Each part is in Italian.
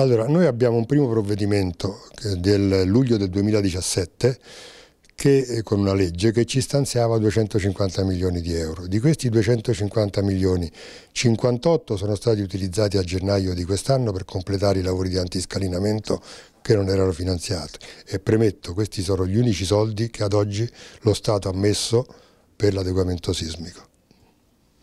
Allora, noi abbiamo un primo provvedimento eh, del luglio del 2017 che, eh, con una legge che ci stanziava 250 milioni di euro. Di questi 250 milioni, 58 sono stati utilizzati a gennaio di quest'anno per completare i lavori di antiscalinamento che non erano finanziati. E premetto, questi sono gli unici soldi che ad oggi lo Stato ha messo per l'adeguamento sismico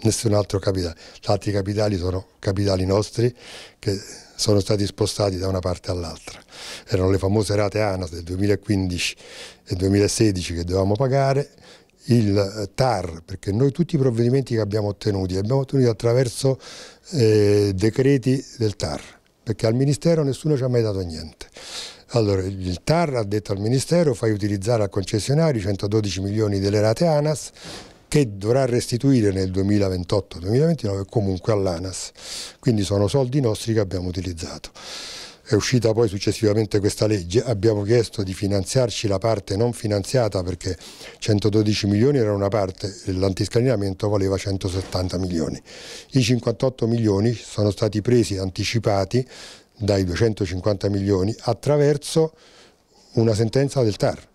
nessun altro capitale. Gli altri capitali sono capitali nostri che sono stati spostati da una parte all'altra. Erano le famose rate ANAS del 2015 e 2016 che dovevamo pagare, il TAR, perché noi tutti i provvedimenti che abbiamo ottenuti li abbiamo ottenuti attraverso eh, decreti del TAR, perché al Ministero nessuno ci ha mai dato niente. Allora, il TAR ha detto al Ministero fai utilizzare al concessionario 112 milioni delle rate ANAS che dovrà restituire nel 2028-2029 comunque all'ANAS. Quindi sono soldi nostri che abbiamo utilizzato. È uscita poi successivamente questa legge, abbiamo chiesto di finanziarci la parte non finanziata perché 112 milioni era una parte, l'antiscalinamento valeva 170 milioni. I 58 milioni sono stati presi anticipati dai 250 milioni attraverso una sentenza del TAR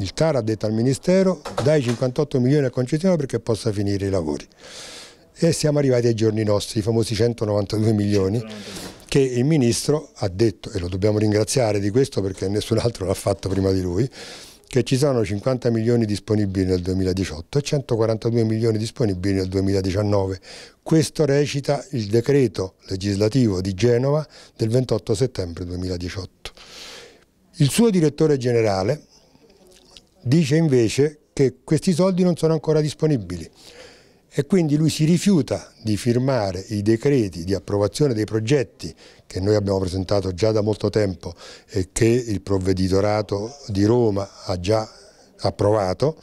il TAR ha detto al Ministero dai 58 milioni a concessionario perché possa finire i lavori. E siamo arrivati ai giorni nostri, i famosi 192 milioni che il Ministro ha detto, e lo dobbiamo ringraziare di questo perché nessun altro l'ha fatto prima di lui, che ci sono 50 milioni disponibili nel 2018 e 142 milioni disponibili nel 2019. Questo recita il decreto legislativo di Genova del 28 settembre 2018. Il suo direttore generale dice invece che questi soldi non sono ancora disponibili e quindi lui si rifiuta di firmare i decreti di approvazione dei progetti che noi abbiamo presentato già da molto tempo e che il provveditorato di Roma ha già approvato,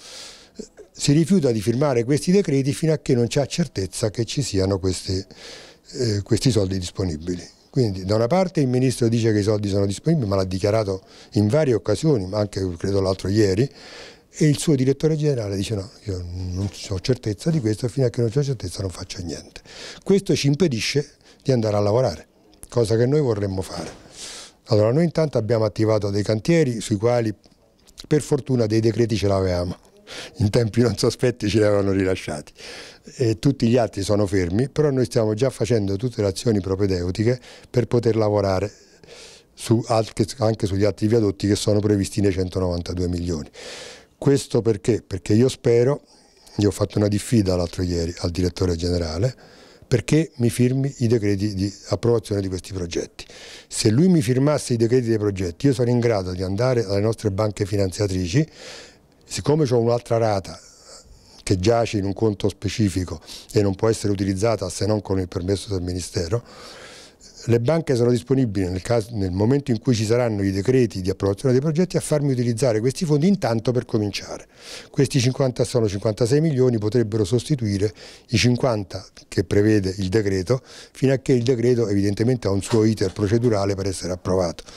si rifiuta di firmare questi decreti fino a che non c'è certezza che ci siano questi, eh, questi soldi disponibili. Quindi da una parte il Ministro dice che i soldi sono disponibili, ma l'ha dichiarato in varie occasioni, anche credo l'altro ieri, e il suo direttore generale dice no, io non ho certezza di questo, fino a che non ho certezza non faccio niente. Questo ci impedisce di andare a lavorare, cosa che noi vorremmo fare. Allora noi intanto abbiamo attivato dei cantieri sui quali per fortuna dei decreti ce l'avevamo in tempi non sospetti ce li avevano rilasciati. E tutti gli altri sono fermi, però noi stiamo già facendo tutte le azioni propedeutiche per poter lavorare su anche sugli altri viadotti che sono previsti nei 192 milioni. Questo perché? Perché io spero, io ho fatto una diffida l'altro ieri al direttore generale, perché mi firmi i decreti di approvazione di questi progetti. Se lui mi firmasse i decreti dei progetti, io sarei in grado di andare alle nostre banche finanziatrici Siccome ho un'altra rata che giace in un conto specifico e non può essere utilizzata se non con il permesso del Ministero, le banche sono disponibili nel, caso, nel momento in cui ci saranno i decreti di approvazione dei progetti a farmi utilizzare questi fondi intanto per cominciare. Questi 50 sono 56 milioni, potrebbero sostituire i 50 che prevede il decreto, fino a che il decreto evidentemente ha un suo iter procedurale per essere approvato.